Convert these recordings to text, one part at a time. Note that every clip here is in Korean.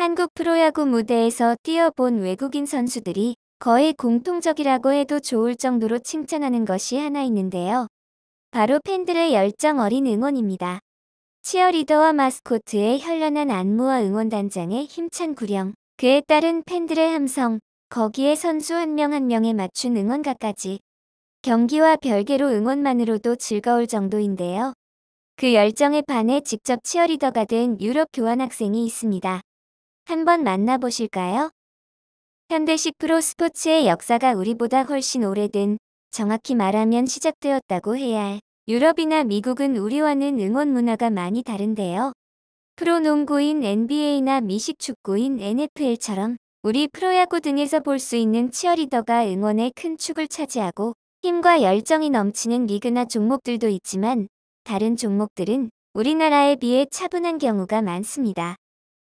한국 프로야구 무대에서 뛰어본 외국인 선수들이 거의 공통적이라고 해도 좋을 정도로 칭찬하는 것이 하나 있는데요. 바로 팬들의 열정 어린 응원입니다. 치어리더와 마스코트의 현란한 안무와 응원단장의 힘찬 구령, 그에 따른 팬들의 함성, 거기에 선수 한 명 한 명에 맞춘 응원가까지. 경기와 별개로 응원만으로도 즐거울 정도인데요. 그 열정에 반해 직접 치어리더가 된 유럽 교환학생이 있습니다. 한번 만나보실까요? 현대식 프로스포츠의 역사가 우리보다 훨씬 오래된, 정확히 말하면 시작되었다고 해야 할 유럽이나 미국은 우리와는 응원 문화가 많이 다른데요. 프로농구인 NBA나 미식축구인 NFL처럼 우리 프로야구 등에서 볼 수 있는 치어리더가 응원의 큰 축을 차지하고 힘과 열정이 넘치는 리그나 종목들도 있지만 다른 종목들은 우리나라에 비해 차분한 경우가 많습니다.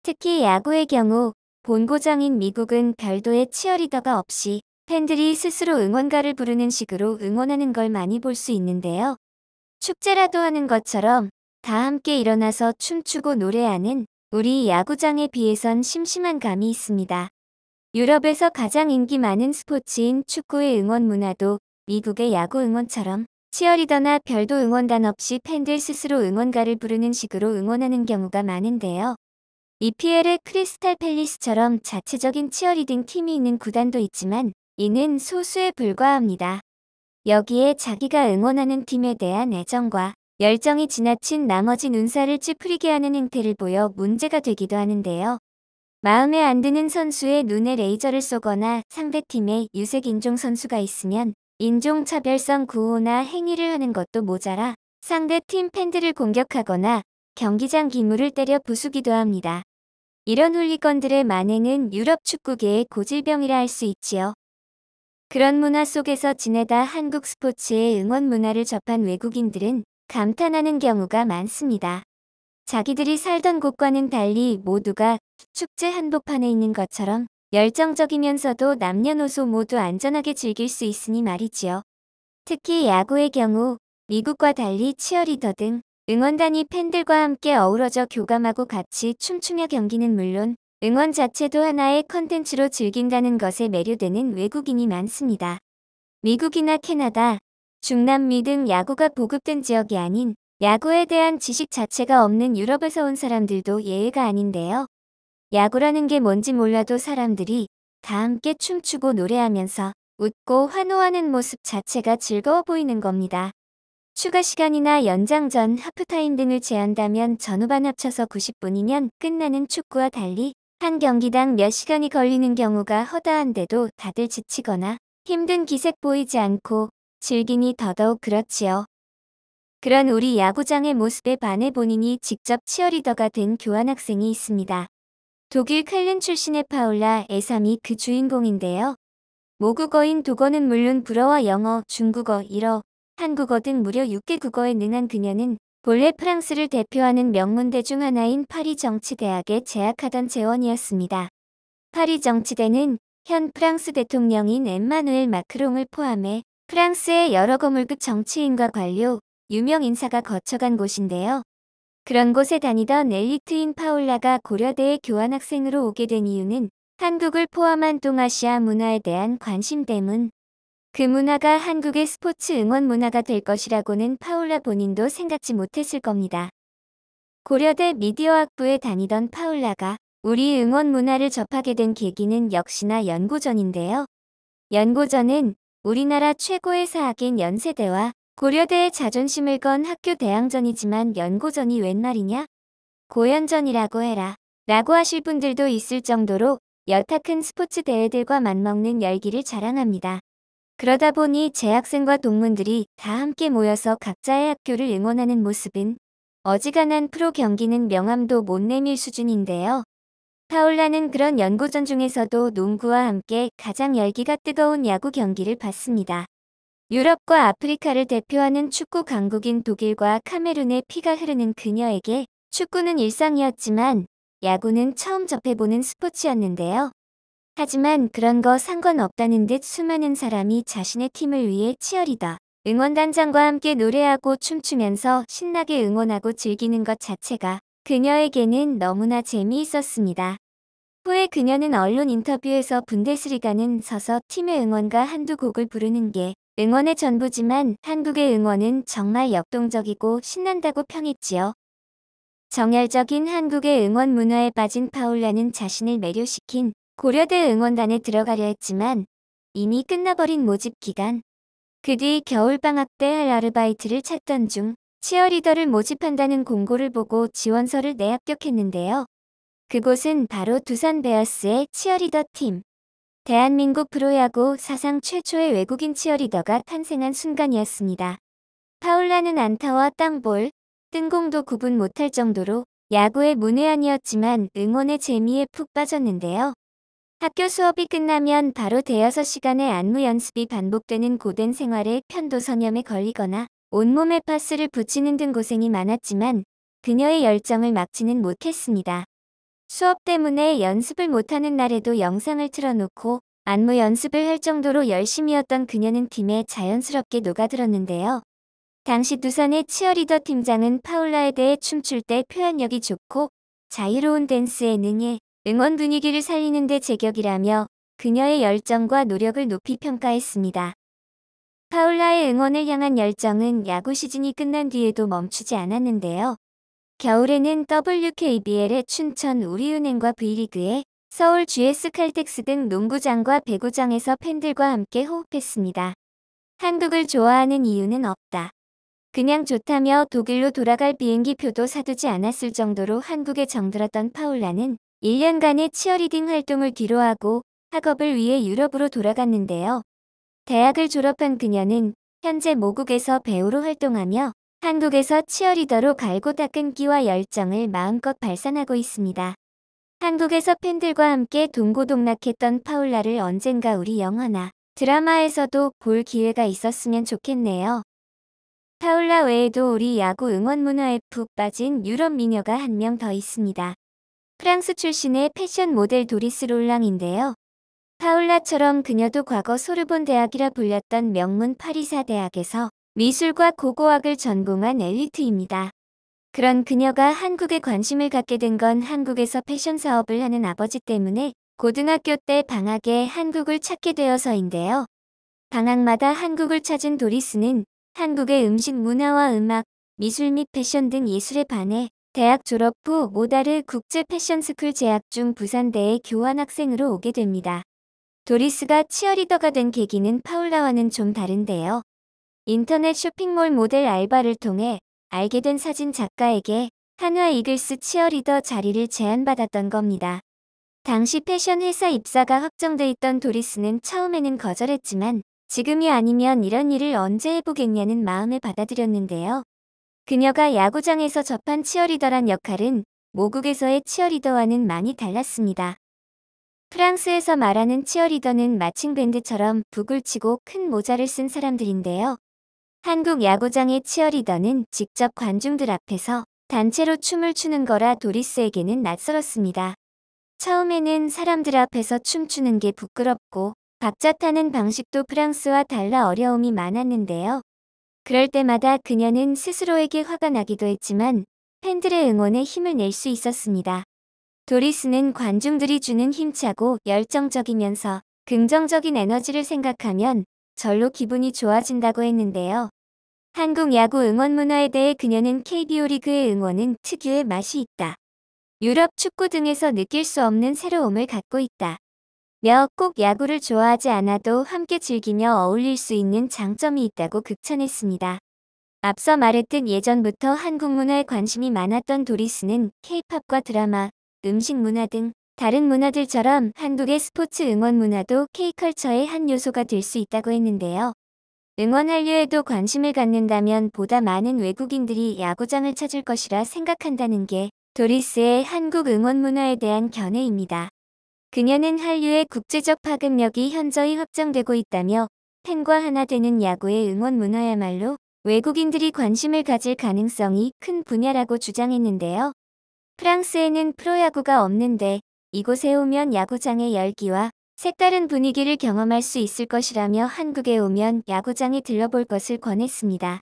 특히 야구의 경우 본고장인 미국은 별도의 치어리더가 없이 팬들이 스스로 응원가를 부르는 식으로 응원하는 걸 많이 볼 수 있는데요. 축제라도 하는 것처럼 다 함께 일어나서 춤추고 노래하는 우리 야구장에 비해선 심심한 감이 있습니다. 유럽에서 가장 인기 많은 스포츠인 축구의 응원 문화도 미국의 야구 응원처럼 치어리더나 별도 응원단 없이 팬들 스스로 응원가를 부르는 식으로 응원하는 경우가 많은데요. EPL의 크리스탈 팰리스처럼 자체적인 치어리딩 팀이 있는 구단도 있지만 이는 소수에 불과합니다. 여기에 자기가 응원하는 팀에 대한 애정과 열정이 지나친 나머지 눈살을 찌푸리게 하는 행태를 보여 문제가 되기도 하는데요. 마음에 안 드는 선수의 눈에 레이저를 쏘거나 상대팀에 유색인종 선수가 있으면 인종차별성 구호나 행위를 하는 것도 모자라 상대팀 팬들을 공격하거나 경기장 기물을 때려 부수기도 합니다. 이런 홀리건들의 만행은 유럽 축구계의 고질병이라 할 수 있지요. 그런 문화 속에서 지내다 한국 스포츠의 응원 문화를 접한 외국인들은 감탄하는 경우가 많습니다. 자기들이 살던 곳과는 달리 모두가 축제 한복판에 있는 것처럼 열정적이면서도 남녀노소 모두 안전하게 즐길 수 있으니 말이지요. 특히 야구의 경우 미국과 달리 치어리더 등 응원단이 팬들과 함께 어우러져 교감하고 같이 춤추며 경기는 물론 응원 자체도 하나의 컨텐츠로 즐긴다는 것에 매료되는 외국인이 많습니다. 미국이나 캐나다, 중남미 등 야구가 보급된 지역이 아닌 야구에 대한 지식 자체가 없는 유럽에서 온 사람들도 예외가 아닌데요. 야구라는 게 뭔지 몰라도 사람들이 다 함께 춤추고 노래하면서 웃고 환호하는 모습 자체가 즐거워 보이는 겁니다. 추가 시간이나 연장 전 하프타임 등을 제한다면 전후반 합쳐서 90분이면 끝나는 축구와 달리 한 경기당 몇 시간이 걸리는 경우가 허다한데도 다들 지치거나 힘든 기색 보이지 않고 즐기니 더더욱 그렇지요. 그런 우리 야구장의 모습에 반해 본인이 직접 치어리더가 된 교환학생이 있습니다. 독일 칼른 출신의 파울라 에삼이 그 주인공인데요. 모국어인 독어는 물론 불어와 영어, 중국어, 일어, 한국어 등 무려 6개 국어에 능한 그녀는 본래 프랑스를 대표하는 명문대 중 하나인 파리 정치대학에 재학하던 재원이었습니다. 파리 정치대는 현 프랑스 대통령인 엠마누엘 마크롱을 포함해 프랑스의 여러 거물급 정치인과 관료, 유명 인사가 거쳐간 곳인데요. 그런 곳에 다니던 엘리트인 파울라가 고려대에 교환학생으로 오게 된 이유는 한국을 포함한 동아시아 문화에 대한 관심 때문 그 문화가 한국의 스포츠 응원 문화가 될 것이라고는 파울라 본인도 생각지 못했을 겁니다. 고려대 미디어학부에 다니던 파울라가 우리 응원 문화를 접하게 된 계기는 역시나 연고전인데요. 연고전은 우리나라 최고의 사학인 연세대와 고려대의 자존심을 건 학교 대항전이지만 연고전이 웬 말이냐? 고연전이라고 해라. 라고 하실 분들도 있을 정도로 여타 큰 스포츠 대회들과 맞먹는 열기를 자랑합니다. 그러다 보니 재학생과 동문들이 다 함께 모여서 각자의 학교를 응원하는 모습은 어지간한 프로 경기는 명함도 못 내밀 수준인데요. 파울라는 그런 연구전 중에서도 농구와 함께 가장 열기가 뜨거운 야구 경기를 봤습니다. 유럽과 아프리카를 대표하는 축구 강국인 독일과 카메룬의 피가 흐르는 그녀에게 축구는 일상이었지만 야구는 처음 접해보는 스포츠였는데요. 하지만 그런 거 상관없다는 듯 수많은 사람이 자신의 팀을 위해 치열이다. 응원단장과 함께 노래하고 춤추면서 신나게 응원하고 즐기는 것 자체가 그녀에게는 너무나 재미있었습니다. 후에 그녀는 언론 인터뷰에서 분데스리가는 서서 팀의 응원가 한두 곡을 부르는 게 응원의 전부지만 한국의 응원은 정말 역동적이고 신난다고 평했지요. 정열적인 한국의 응원 문화에 빠진 파울라는 자신을 매료시킨 고려대 응원단에 들어가려 했지만 이미 끝나버린 모집 기간. 그 뒤 겨울방학 때 할 아르바이트를 찾던 중 치어리더를 모집한다는 공고를 보고 지원서를 내합격했는데요. 그곳은 바로 두산 베어스의 치어리더 팀. 대한민국 프로야구 사상 최초의 외국인 치어리더가 탄생한 순간이었습니다. 파울라는 안타와 땅볼, 뜬공도 구분 못할 정도로 야구의 문외한이었지만 응원의 재미에 푹 빠졌는데요. 학교 수업이 끝나면 바로 대여섯 시간의 안무 연습이 반복되는 고된 생활에 편도선염에 걸리거나 온몸에 파스를 붙이는 등 고생이 많았지만 그녀의 열정을 막지는 못했습니다. 수업 때문에 연습을 못하는 날에도 영상을 틀어놓고 안무 연습을 할 정도로 열심이었던 그녀는 팀에 자연스럽게 녹아들었는데요. 당시 두산의 치어리더 팀장은 파울라에 대해 춤출 때 표현력이 좋고 자유로운 댄스에 능해 응원 분위기를 살리는데 제격이라며 그녀의 열정과 노력을 높이 평가했습니다. 파울라의 응원을 향한 열정은 야구 시즌이 끝난 뒤에도 멈추지 않았는데요. 겨울에는 WKBL의 춘천 우리은행과 V리그에 서울 GS 칼텍스 등 농구장과 배구장에서 팬들과 함께 호흡했습니다. 한국을 좋아하는 이유는 없다. 그냥 좋다며 독일로 돌아갈 비행기 표도 사두지 않았을 정도로 한국에 정들었던 파울라는 1년간의 치어리딩 활동을 뒤로하고 학업을 위해 유럽으로 돌아갔는데요. 대학을 졸업한 그녀는 현재 모국에서 배우로 활동하며 한국에서 치어리더로 갈고 닦은 끼와 열정을 마음껏 발산하고 있습니다. 한국에서 팬들과 함께 동고동락했던 파울라를 언젠가 우리 영화나 드라마에서도 볼 기회가 있었으면 좋겠네요. 파울라 외에도 우리 야구 응원 문화에 푹 빠진 유럽 미녀가 한 명 더 있습니다. 프랑스 출신의 패션 모델 도리스 롤랑인데요. 파울라처럼 그녀도 과거 소르본 대학이라 불렸던 명문 파리사 대학에서 미술과 고고학을 전공한 엘리트입니다. 그런 그녀가 한국에 관심을 갖게 된 건 한국에서 패션 사업을 하는 아버지 때문에 고등학교 때 방학에 한국을 찾게 되어서인데요. 방학마다 한국을 찾은 도리스는 한국의 음식 문화와 음악, 미술 및 패션 등 예술에 반해 대학 졸업 후 모다르 국제 패션스쿨 재학 중 부산대에 교환학생으로 오게 됩니다. 도리스가 치어리더가 된 계기는 파울라와는 좀 다른데요. 인터넷 쇼핑몰 모델 알바를 통해 알게 된 사진 작가에게 한화 이글스 치어리더 자리를 제안받았던 겁니다. 당시 패션 회사 입사가 확정돼 있던 도리스는 처음에는 거절했지만 지금이 아니면 이런 일을 언제 해보겠냐는 마음을 받아들였는데요. 그녀가 야구장에서 접한 치어리더란 역할은 모국에서의 치어리더와는 많이 달랐습니다. 프랑스에서 말하는 치어리더는 마칭 밴드처럼 북을 치고 큰 모자를 쓴 사람들인데요. 한국 야구장의 치어리더는 직접 관중들 앞에서 단체로 춤을 추는 거라 도리스에게는 낯설었습니다. 처음에는 사람들 앞에서 춤추는 게 부끄럽고 박자 타는 방식도 프랑스와 달라 어려움이 많았는데요. 그럴 때마다 그녀는 스스로에게 화가 나기도 했지만 팬들의 응원에 힘을 낼 수 있었습니다. 도리스는 관중들이 주는 힘차고 열정적이면서 긍정적인 에너지를 생각하면 절로 기분이 좋아진다고 했는데요. 한국 야구 응원 문화에 대해 그녀는 KBO 리그의 응원은 특유의 맛이 있다. 유럽 축구 등에서 느낄 수 없는 새로움을 갖고 있다. 꼭 야구를 좋아하지 않아도 함께 즐기며 어울릴 수 있는 장점이 있다고 극찬했습니다. 앞서 말했듯 예전부터 한국 문화에 관심이 많았던 도리스는 케이팝과 드라마, 음식 문화 등 다른 문화들처럼 한국의 스포츠 응원 문화도 K컬처의 한 요소가 될 수 있다고 했는데요. 응원 한류에도 관심을 갖는다면 보다 많은 외국인들이 야구장을 찾을 것이라 생각한다는 게 도리스의 한국 응원 문화에 대한 견해입니다. 그녀는 한류의 국제적 파급력이 현저히 확정되고 있다며 팬과 하나 되는 야구의 응원 문화야말로 외국인들이 관심을 가질 가능성이 큰 분야라고 주장했는데요. 프랑스에는 프로야구가 없는데 이곳에 오면 야구장의 열기와 색다른 분위기를 경험할 수 있을 것이라며 한국에 오면 야구장에 들러볼 것을 권했습니다.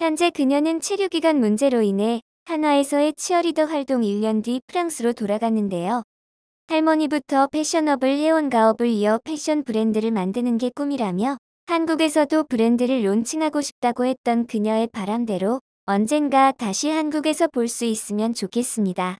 현재 그녀는 체류기간 문제로 인해 한화에서의 치어리더 활동 1년 뒤 프랑스로 돌아갔는데요. 할머니부터 패셔너블 해온 가업을 이어 패션 브랜드를 만드는 게 꿈이라며 한국에서도 브랜드를 론칭하고 싶다고 했던 그녀의 바람대로 언젠가 다시 한국에서 볼 수 있으면 좋겠습니다.